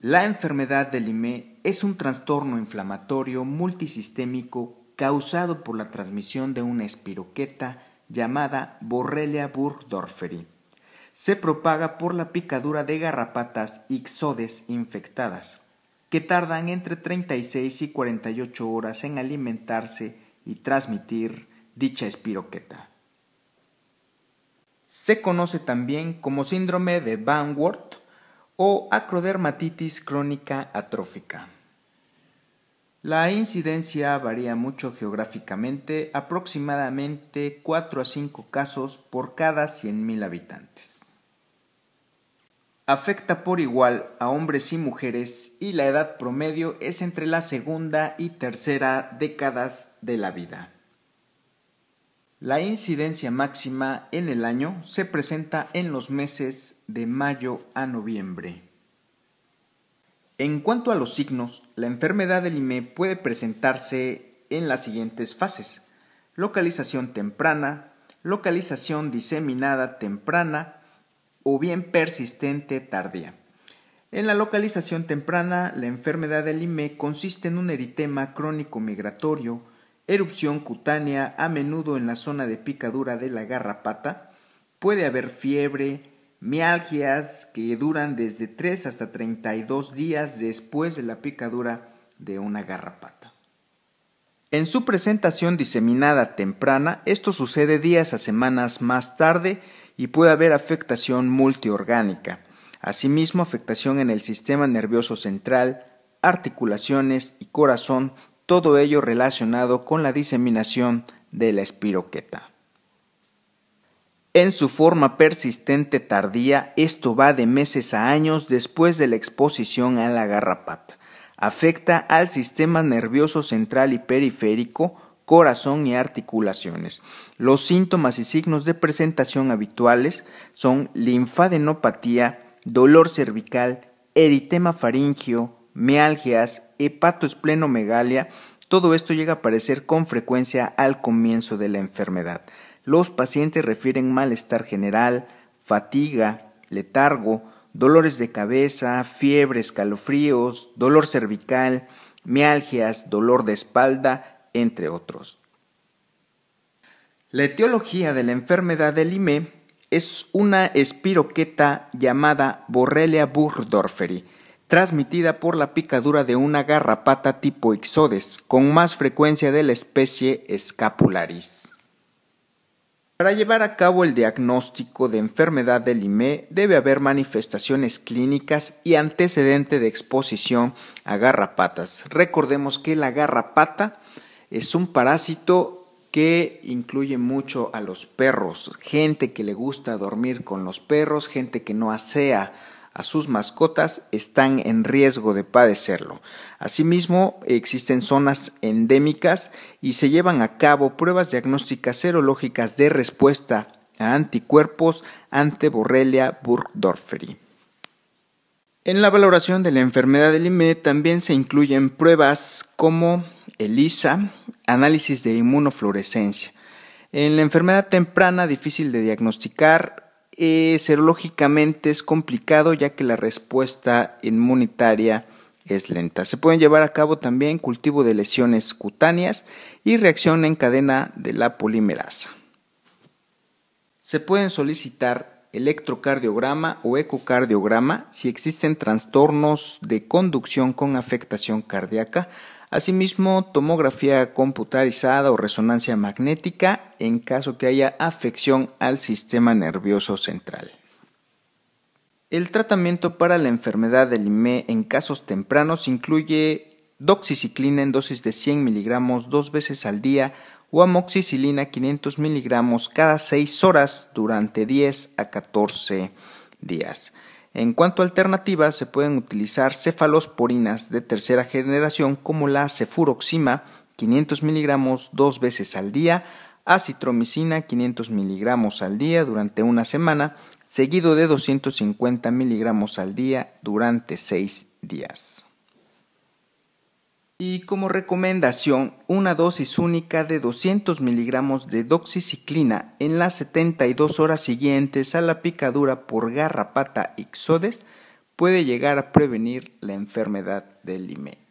La enfermedad de Lyme es un trastorno inflamatorio multisistémico causado por la transmisión de una espiroqueta llamada Borrelia burgdorferi. Se propaga por la picadura de garrapatas ixodes infectadas, que tardan entre 36 y 48 horas en alimentarse y transmitir dicha espiroqueta. Se conoce también como síndrome de Van Wert o acrodermatitis crónica atrófica. La incidencia varía mucho geográficamente, aproximadamente 4 a 5 casos por cada 100.000 habitantes. Afecta por igual a hombres y mujeres y la edad promedio es entre la segunda y tercera décadas de la vida. La incidencia máxima en el año se presenta en los meses de mayo a noviembre. En cuanto a los signos, la enfermedad del IME puede presentarse en las siguientes fases. Localización temprana, localización diseminada temprana o bien persistente tardía. En la localización temprana, la enfermedad del IME consiste en un eritema crónico migratorio erupción cutánea a menudo en la zona de picadura de la garrapata, puede haber fiebre, mialgias que duran desde 3 hasta 32 días después de la picadura de una garrapata. En su presentación diseminada temprana, esto sucede días a semanas más tarde y puede haber afectación multiorgánica, asimismo afectación en el sistema nervioso central, articulaciones y corazón todo ello relacionado con la diseminación de la espiroqueta. En su forma persistente tardía, esto va de meses a años después de la exposición a la garrapata. Afecta al sistema nervioso central y periférico, corazón y articulaciones. Los síntomas y signos de presentación habituales son linfadenopatía, dolor cervical, eritema faringio, mialgias, hepatosplenomegalia, todo esto llega a aparecer con frecuencia al comienzo de la enfermedad. Los pacientes refieren malestar general, fatiga, letargo, dolores de cabeza, fiebre, escalofríos, dolor cervical, mialgias, dolor de espalda, entre otros. La etiología de la enfermedad del IME es una espiroqueta llamada Borrelia burdorferi, transmitida por la picadura de una garrapata tipo Ixodes, con más frecuencia de la especie Escapularis. Para llevar a cabo el diagnóstico de enfermedad del IME debe haber manifestaciones clínicas y antecedente de exposición a garrapatas. Recordemos que la garrapata es un parásito que incluye mucho a los perros, gente que le gusta dormir con los perros, gente que no asea a sus mascotas están en riesgo de padecerlo. Asimismo, existen zonas endémicas y se llevan a cabo pruebas diagnósticas serológicas de respuesta a anticuerpos ante Borrelia burgdorferi. En la valoración de la enfermedad del IME también se incluyen pruebas como ELISA, análisis de inmunofluorescencia. En la enfermedad temprana, difícil de diagnosticar, eh, serológicamente es complicado ya que la respuesta inmunitaria es lenta. Se pueden llevar a cabo también cultivo de lesiones cutáneas y reacción en cadena de la polimerasa. Se pueden solicitar electrocardiograma o ecocardiograma si existen trastornos de conducción con afectación cardíaca, Asimismo, tomografía computarizada o resonancia magnética en caso que haya afección al sistema nervioso central. El tratamiento para la enfermedad del IME en casos tempranos incluye doxiciclina en dosis de 100 miligramos dos veces al día o amoxicilina 500 miligramos cada 6 horas durante 10 a 14 días. En cuanto a alternativas, se pueden utilizar cefalosporinas de tercera generación como la cefuroxima 500 miligramos dos veces al día, acitromicina 500 miligramos al día durante una semana, seguido de 250 miligramos al día durante seis días y como recomendación una dosis única de 200 miligramos de doxiciclina en las 72 horas siguientes a la picadura por garrapata ixodes puede llegar a prevenir la enfermedad del Lyme.